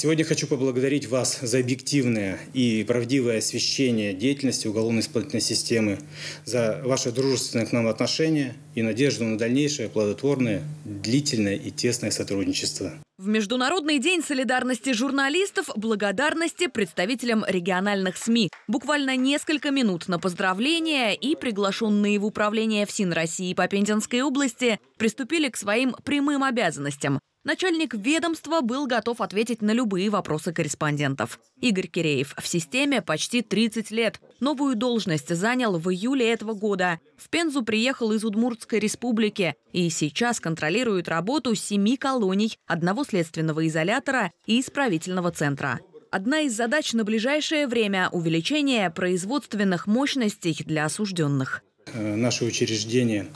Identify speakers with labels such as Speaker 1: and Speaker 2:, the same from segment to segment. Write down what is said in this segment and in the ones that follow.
Speaker 1: Сегодня хочу поблагодарить вас за объективное и правдивое освещение деятельности уголовно-исполнительной системы, за ваше дружественное к нам отношение и надежду на дальнейшее плодотворное, длительное и тесное сотрудничество.
Speaker 2: В Международный день солидарности журналистов благодарности представителям региональных СМИ. Буквально несколько минут на поздравления и приглашенные в управление ФСИН России по Пензенской области приступили к своим прямым обязанностям. Начальник ведомства был готов ответить на любые вопросы корреспондентов. Игорь Киреев в системе почти 30 лет. Новую должность занял в июле этого года. В Пензу приехал из Удмуртской республики и сейчас контролирует работу семи колоний, одного следственного изолятора и исправительного центра. Одна из задач на ближайшее время – увеличение производственных мощностей для осужденных.
Speaker 1: Э, наше учреждение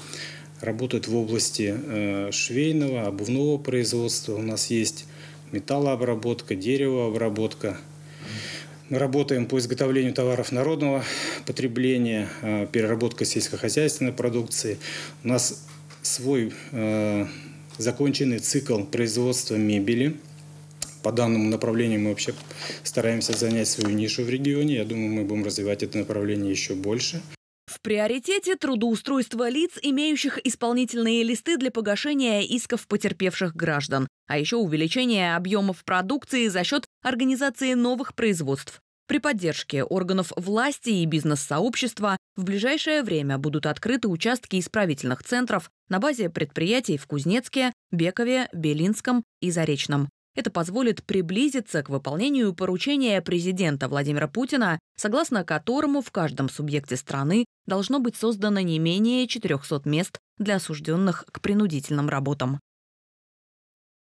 Speaker 1: работают в области э, швейного, обувного производства. У нас есть металлообработка, деревообработка. Мы работаем по изготовлению товаров народного потребления, э, переработка сельскохозяйственной продукции. У нас свой э, законченный цикл производства мебели. По данному направлению мы вообще стараемся занять свою нишу в регионе. Я думаю, мы будем развивать это направление еще больше
Speaker 2: приоритете трудоустройство лиц, имеющих исполнительные листы для погашения исков потерпевших граждан, а еще увеличение объемов продукции за счет организации новых производств. При поддержке органов власти и бизнес-сообщества в ближайшее время будут открыты участки исправительных центров на базе предприятий в Кузнецке, Бекове, Белинском и Заречном. Это позволит приблизиться к выполнению поручения президента Владимира Путина, согласно которому в каждом субъекте страны должно быть создано не менее 400 мест для осужденных к принудительным работам.